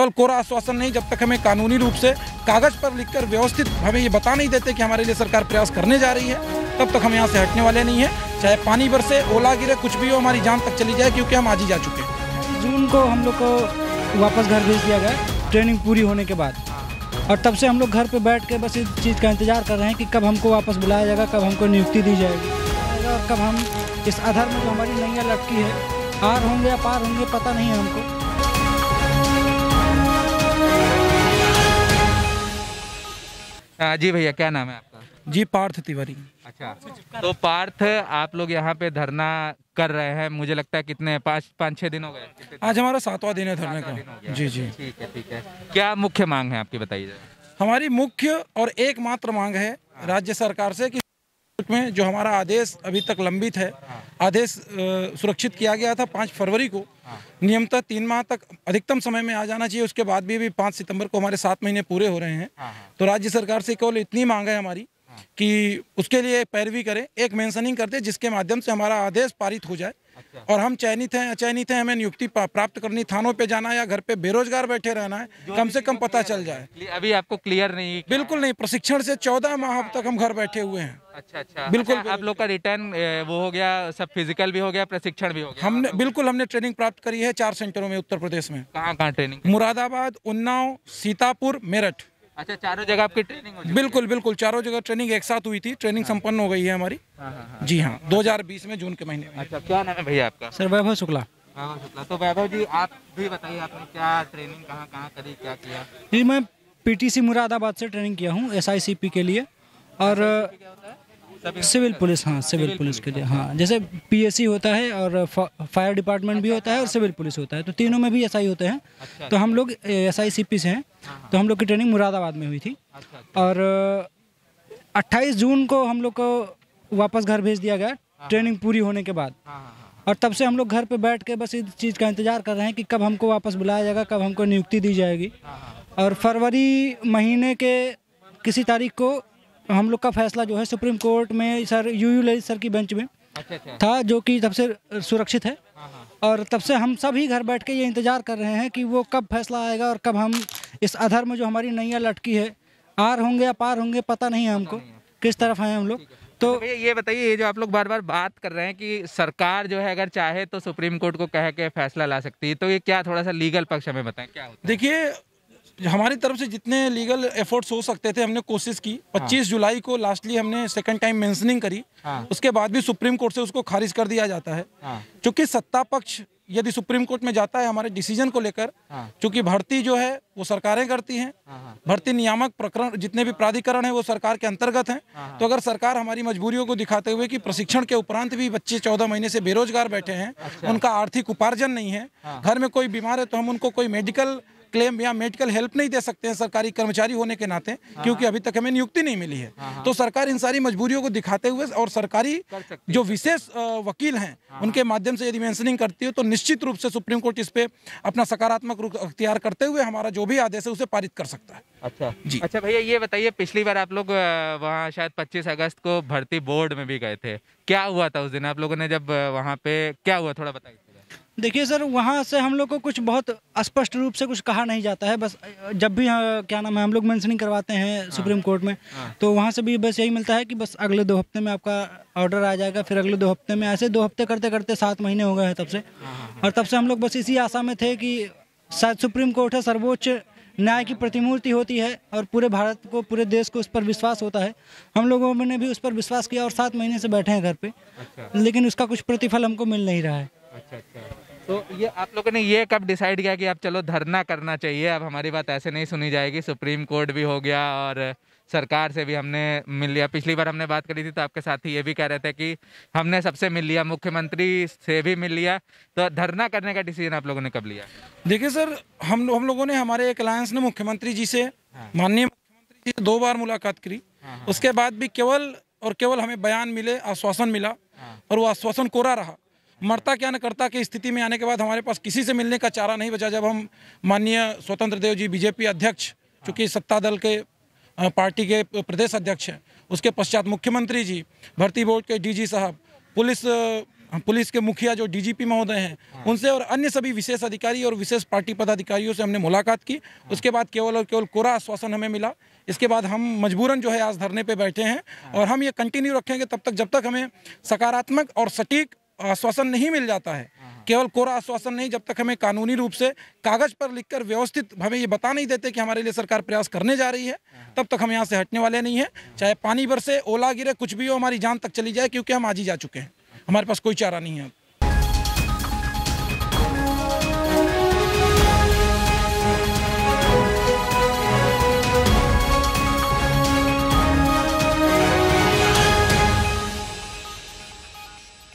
केवल कोरा आश्वासन नहीं जब तक हमें कानूनी रूप से कागज पर लिखकर व्यवस्थित हमें ये बता नहीं देते कि हमारे लिए सरकार प्रयास करने जा रही है तब तक हम यहाँ से हटने वाले नहीं है चाहे पानी बरसे ओला गिरे कुछ भी हो हमारी जान तक चली जाए क्योंकि हम आज ही जा चुके हैं जून को हम लोग को वापस घर भेज दिया गया ट्रेनिंग पूरी होने के बाद और तब से हम लोग घर पे बैठ के बस इस चीज़ का इंतजार कर रहे हैं कि कब हमको वापस बुलाया जाएगा कब हमको नियुक्ति दी जाएगी और कब हम इस आधार में जो हमारी नैया लटकी है आर होंगे या पार होंगे पता नहीं है हमको जी भैया क्या नाम है आपका जी पार्थ तिवारी अच्छा तो पार्थ आप लोग यहाँ पे धरना कर रहे हैं मुझे लगता है कितने पाँच पाँच छह दिन हो गए आज हमारा सातवां दिन है धरने का जी जी ठीक है ठीक है क्या मुख्य मांग है आपकी बताइए हमारी मुख्य और एकमात्र मांग है हाँ। राज्य सरकार से कि में जो हमारा आदेश अभी तक लंबित है हाँ। आदेश सुरक्षित किया गया था पाँच फरवरी को हाँ। नियमतः तीन माह तक अधिकतम समय में आ जाना चाहिए उसके बाद भी अभी पाँच सितंबर को हमारे सात महीने पूरे हो रहे हैं हाँ, तो राज्य सरकार से केवल इतनी मांग है हमारी कि उसके लिए पैरवी करें एक मैंसनिंग कर दे जिसके माध्यम से हमारा आदेश पारित हो जाए अच्छा। और हम चयनित हैं अचयनित हैं हमें नियुक्ति प्राप्त करनी थानों पे जाना या घर पे बेरोजगार बैठे रहना है कम से कम पता चल जाए अभी आपको क्लियर नहीं बिल्कुल नहीं प्रशिक्षण से चौदह माह तक हम घर बैठे हुए हैं अच्छा अच्छा बिल्कुल अच्छा, आप लोग का रिटर्न वो हो गया सब फिजिकल भी हो गया प्रशिक्षण भी हो गया हमने बिल्कुल हमने ट्रेनिंग प्राप्त करी है चार सेंटरों में उत्तर प्रदेश में कहाँ कहाँ ट्रेनिंग मुरादाबाद उन्नाव सीतापुर मेरठ अच्छा चारों जगह आपकी ट्रेनिंग बिल्कुल बिल्कुल चारों जगह ट्रेनिंग एक साथ हुई थी ट्रेनिंग हाँ। संपन्न हो गई है हमारी हाँ, हाँ, जी हाँ बीस में जून के महीने में अच्छा क्या नाम है भैया आपका सर वैभव शुक्ला वैभव शुक्ला तो वैभव जी आप भी बताइए आपने क्या ट्रेनिंग कहाँ कहाँ करी क्या किया जी मैं पीटीसी मुरादाबाद से ट्रेनिंग किया हूँ एसआईसीपी के लिए और सिविल पुलिस हाँ सिविल पुलिस के लिए हाँ।, हाँ जैसे पीएससी होता है और फायर डिपार्टमेंट भी होता है और सिविल पुलिस होता है तो तीनों में भी एस होते हैं अच्छा, तो हम अच्छा। लोग सी पी से हैं हाँ, हाँ। तो हम लोग की ट्रेनिंग मुरादाबाद में हुई थी अच्छा, और 28 जून को हम लोग को वापस घर भेज दिया गया ट्रेनिंग पूरी होने के बाद और तब से हम लोग घर पे बैठ के बस इस चीज़ का इंतज़ार कर रहे हैं कि कब हमको वापस बुलाया जाएगा कब हमको नियुक्ति दी जाएगी और फरवरी महीने के किसी तारीख को हम लोग का फैसला जो है सुप्रीम कोर्ट में सर यू यू सर की बेंच में अच्छा, अच्छा। था जो कि तब से सुरक्षित है हाँ, हाँ। और तब से हम सभी घर बैठ के ये इंतज़ार कर रहे हैं कि वो कब फैसला आएगा और कब हम इस अधर में जो हमारी नैया लटकी है आर होंगे या पार होंगे पता नहीं है हमको किस तरफ हैं हम लोग तो, तो ये बताइए ये जो आप लोग बार बार बात कर रहे हैं कि सरकार जो है अगर चाहे तो सुप्रीम कोर्ट को कह के फैसला ला सकती है तो ये क्या थोड़ा सा लीगल पक्ष हमें बताएं क्या देखिए हमारी तरफ से जितने लीगल एफर्ट्स हो सकते थे हमने कोशिश की 25 हाँ। जुलाई को लास्टली हमने सेकंड टाइम मेंशनिंग करी हाँ। उसके बाद भी सुप्रीम कोर्ट से उसको खारिज कर दिया जाता है हाँ। सत्ता पक्ष यदि सुप्रीम कोर्ट में जाता है हमारे डिसीजन को लेकर चूंकि हाँ। भर्ती जो है वो सरकारें करती हैं हाँ, हाँ। भर्ती नियामक प्रकरण जितने भी प्राधिकरण है वो सरकार के अंतर्गत हैं तो अगर सरकार हमारी मजबूरियों को दिखाते हुए कि प्रशिक्षण के उपरांत भी बच्चे चौदह महीने से बेरोजगार बैठे हैं अच्छा। उनका आर्थिक उपार्जन नहीं है घर में कोई बीमार है तो हम उनको कोई मेडिकल क्लेम या मेडिकल हेल्प नहीं दे सकते हैं सरकारी कर्मचारी होने के नाते हाँ। क्योंकि अभी तक हमें नियुक्ति नहीं मिली है हाँ, हाँ। तो सरकार इन सारी मजबूरियों को दिखाते हुए और सरकारी जो विशेष वकील हैं उनके माध्यम से यदि मैंसनिंग करती हो तो निश्चित रूप से सुप्रीम कोर्ट इस पर अपना सकारात्मक रूप अख्तियार करते हुए हमारा जो भी आदेश है उसे पारित कर सकता है अच्छा जी अच्छा भैया ये बताइए पिछली बार आप लोग वहाँ शायद 25 अगस्त को भर्ती बोर्ड में भी गए थे क्या हुआ था उस दिन आप लोगों ने जब वहाँ पे क्या हुआ थोड़ा बताइए देखिए सर वहाँ से हम लोग को कुछ बहुत स्पष्ट रूप से कुछ कहा नहीं जाता है बस जब भी हाँ, क्या नाम है हम लोग मैंशनिंग करवाते हैं हाँ। सुप्रीम कोर्ट में हाँ। तो वहाँ से भी बस यही मिलता है कि बस अगले दो हफ्ते में आपका ऑर्डर आ जाएगा फिर अगले दो हफ्ते में ऐसे दो हफ्ते करते करते सात महीने हो गए हैं तब से हाँ, और तब से हम लोग बस इसी आशा में थे कि शायद सुप्रीम कोर्ट है सर्वोच्च न्याय की प्रतिमूर्ति होती है और पूरे भारत को पूरे देश को उस पर विश्वास होता है हम लोगों ने भी उस पर विश्वास किया और सात महीने से बैठे हैं घर पे अच्छा। लेकिन उसका कुछ प्रतिफल हमको मिल नहीं रहा है अच्छा अच्छा तो ये आप लोगों ने ये कब डिसाइड किया कि आप चलो धरना करना चाहिए अब हमारी बात ऐसे नहीं सुनी जाएगी सुप्रीम कोर्ट भी हो गया और सरकार से भी हमने मिल लिया पिछली बार हमने बात करी थी तो आपके साथी ये भी कह रहे थे कि हमने सबसे मिल लिया मुख्यमंत्री से भी मिल लिया तो धरना करने का डिसीजन आप लोगों ने कब लिया देखिए सर हम हम लोगों ने हमारे एक अलायंस ने मुख्यमंत्री जी से हाँ। माननीय मुख्यमंत्री जी से दो बार मुलाकात करी हाँ, हाँ। उसके बाद भी केवल और केवल हमें बयान मिले आश्वासन मिला हाँ। और वो आश्वासन कोरा रहा मरता क्या न करता की स्थिति में आने के बाद हमारे पास किसी से मिलने का चारा नहीं बचा जब हम माननीय स्वतंत्र देव जी बीजेपी अध्यक्ष चूँकि सत्ता दल के पार्टी के प्रदेश अध्यक्ष हैं उसके पश्चात मुख्यमंत्री जी भर्ती बोर्ड के डीजी साहब पुलिस पुलिस के मुखिया जो डीजीपी महोदय हैं हाँ। उनसे और अन्य सभी विशेष अधिकारी और विशेष पार्टी पदाधिकारियों से हमने मुलाकात की हाँ। उसके बाद केवल और केवल कोरा आश्वासन हमें मिला इसके बाद हम मजबूरन जो है आज धरने पे बैठे हैं हाँ। और हम ये कंटिन्यू रखेंगे तब तक जब तक हमें सकारात्मक और सटीक आश्वासन नहीं मिल जाता है हाँ, हाँ। केवल कोरा आश्वासन नहीं जब तक हमें कानूनी रूप से कागज पर लिखकर व्यवस्थित हमें ये बता नहीं देते कि हमारे लिए सरकार प्रयास करने जा रही है हाँ, तब तक हम यहाँ से हटने वाले नहीं हैं चाहे पानी बरसे ओला गिरे कुछ भी हो हमारी जान तक चली जाए क्योंकि हम आज ही जा चुके हैं हमारे पास कोई चारा नहीं है